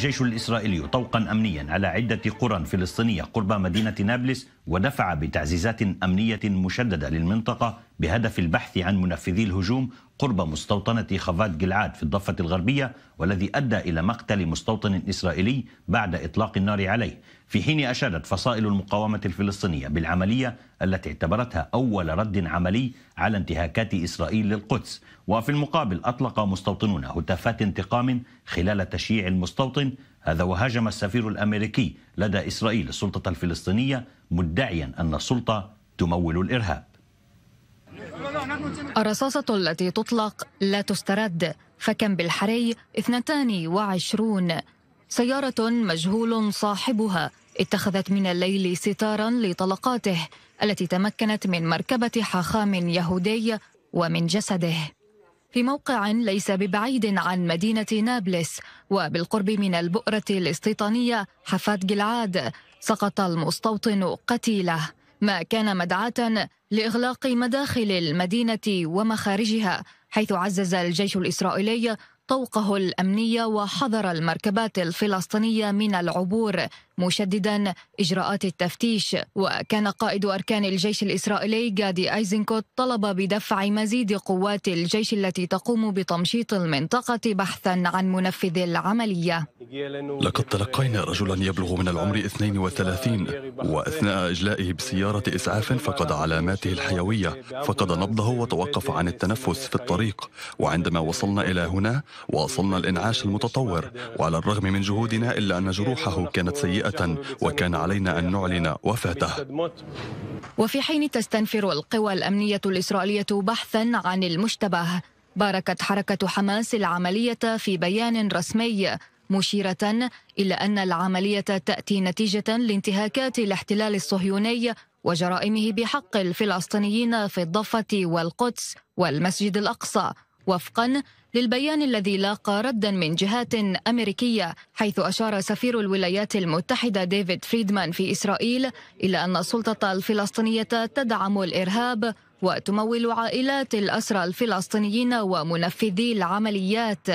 الجيش الإسرائيلي طوقا أمنيا على عدة قرى فلسطينية قرب مدينة نابلس ودفع بتعزيزات أمنية مشددة للمنطقة بهدف البحث عن منفذي الهجوم قرب مستوطنة خفات جلعاد في الضفة الغربية والذي أدى إلى مقتل مستوطن إسرائيلي بعد إطلاق النار عليه في حين أشادت فصائل المقاومة الفلسطينية بالعملية التي اعتبرتها أول رد عملي على انتهاكات إسرائيل للقدس وفي المقابل أطلق مستوطنون هتافات انتقام خلال تشييع المستوطن هذا وهاجم السفير الأمريكي لدى إسرائيل السلطة الفلسطينية مدعيا أن السلطة تمول الإرهاب الرصاصة التي تطلق لا تسترد فكم بالحري 22 سيارة مجهول صاحبها اتخذت من الليل ستارا لطلقاته التي تمكنت من مركبة حاخام يهودي ومن جسده في موقع ليس ببعيد عن مدينة نابلس وبالقرب من البؤرة الاستيطانية حفاد جلعاد سقط المستوطن قتيله ما كان مدعاة لإغلاق مداخل المدينة ومخارجها حيث عزز الجيش الإسرائيلي طوقه الأمني وحظر المركبات الفلسطينية من العبور مشددا إجراءات التفتيش وكان قائد أركان الجيش الإسرائيلي جادي أيزنكوت طلب بدفع مزيد قوات الجيش التي تقوم بتمشيط المنطقة بحثا عن منفذ العملية لقد تلقينا رجلا يبلغ من العمر 32 وأثناء إجلائه بسيارة إسعاف فقد علاماته الحيوية فقد نبضه وتوقف عن التنفس في الطريق وعندما وصلنا إلى هنا واصلنا الإنعاش المتطور وعلى الرغم من جهودنا إلا أن جروحه كانت سيئة وكان علينا أن نعلن وفاته وفي حين تستنفر القوى الأمنية الإسرائيلية بحثا عن المشتبه باركت حركة حماس العملية في بيان رسمي مشيرة إلى أن العملية تأتي نتيجة لانتهاكات الاحتلال الصهيوني وجرائمه بحق الفلسطينيين في الضفة والقدس والمسجد الأقصى وفقا للبيان الذي لاقى ردا من جهات امريكيه حيث اشار سفير الولايات المتحده ديفيد فريدمان في اسرائيل الى ان السلطه الفلسطينيه تدعم الارهاب وتمول عائلات الاسرى الفلسطينيين ومنفذي العمليات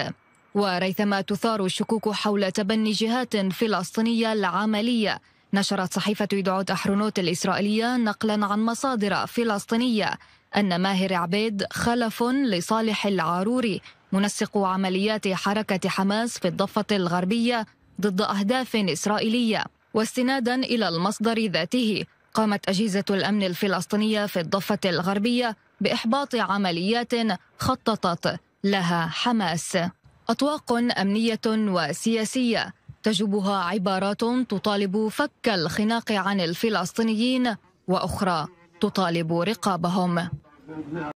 وريثما تثار الشكوك حول تبني جهات فلسطينية العملية نشرت صحيفة يدعوت احرنوت الإسرائيلية نقلا عن مصادر فلسطينية أن ماهر عبيد خلف لصالح العاروري منسق عمليات حركة حماس في الضفة الغربية ضد أهداف إسرائيلية واستنادا إلى المصدر ذاته قامت أجهزة الأمن الفلسطينية في الضفة الغربية بإحباط عمليات خططت لها حماس أطواق أمنية وسياسية تجوبها عبارات تطالب فك الخناق عن الفلسطينيين وأخرى تطالب رقابهم